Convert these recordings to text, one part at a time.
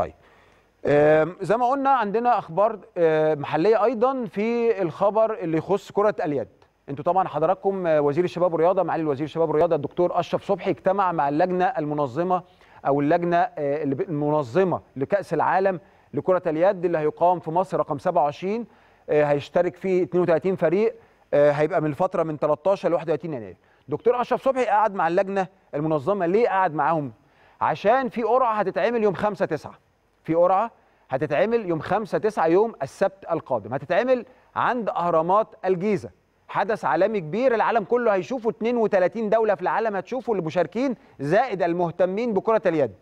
طيب زي ما قلنا عندنا اخبار محليه ايضا في الخبر اللي يخص كره اليد انتوا طبعا حضراتكم وزير الشباب والرياضه معالي الوزير الشباب والرياضه الدكتور اشرف صبحي اجتمع مع اللجنه المنظمه او اللجنه المنظمه لكاس العالم لكره اليد اللي هيقام في مصر رقم 27 هيشترك فيه 32 فريق هيبقى من الفتره من 13 ل 31 يناير دكتور اشرف صبحي قعد مع اللجنه المنظمه ليه قعد معاهم عشان في قرعه هتتعمل يوم 5 9 في قرعه هتتعمل يوم 5 9 يوم السبت القادم هتتعمل عند اهرامات الجيزه حدث عالمي كبير العالم كله هيشوفه 32 دوله في العالم هتشوفوا المشاركين زائد المهتمين بكره اليد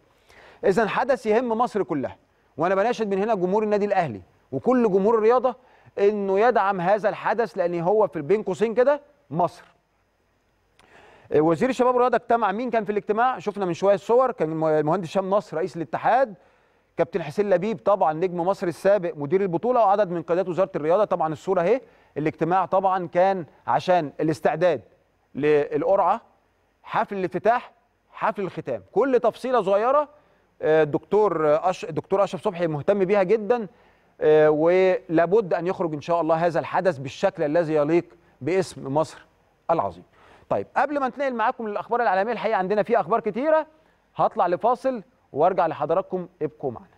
اذا حدث يهم مصر كلها وانا بناشد من هنا جمهور النادي الاهلي وكل جمهور الرياضه انه يدعم هذا الحدث لان هو في بين قوسين كده مصر آه، وزير الشباب والرياضه اجتمع مين كان في الاجتماع شفنا من شويه الصور كان المهندس هشام نصر رئيس الاتحاد كابتن حسين لبيب طبعا نجم مصر السابق مدير البطوله وعدد من قيادات وزاره الرياضه طبعا الصوره اهي الاجتماع طبعا كان عشان الاستعداد للقرعه حفل الافتتاح حفل الختام كل تفصيله صغيره الدكتور آه، أش... الدكتور اشرف صبحي مهتم بيها جدا آه، ولابد ان يخرج ان شاء الله هذا الحدث بالشكل الذي يليق باسم مصر العظيم. طيب قبل ما نتنقل معاكم للاخبار العالميه الحقيقه عندنا في اخبار كتيره هطلع لفاصل وارجع لحضراتكم ابقوا معنا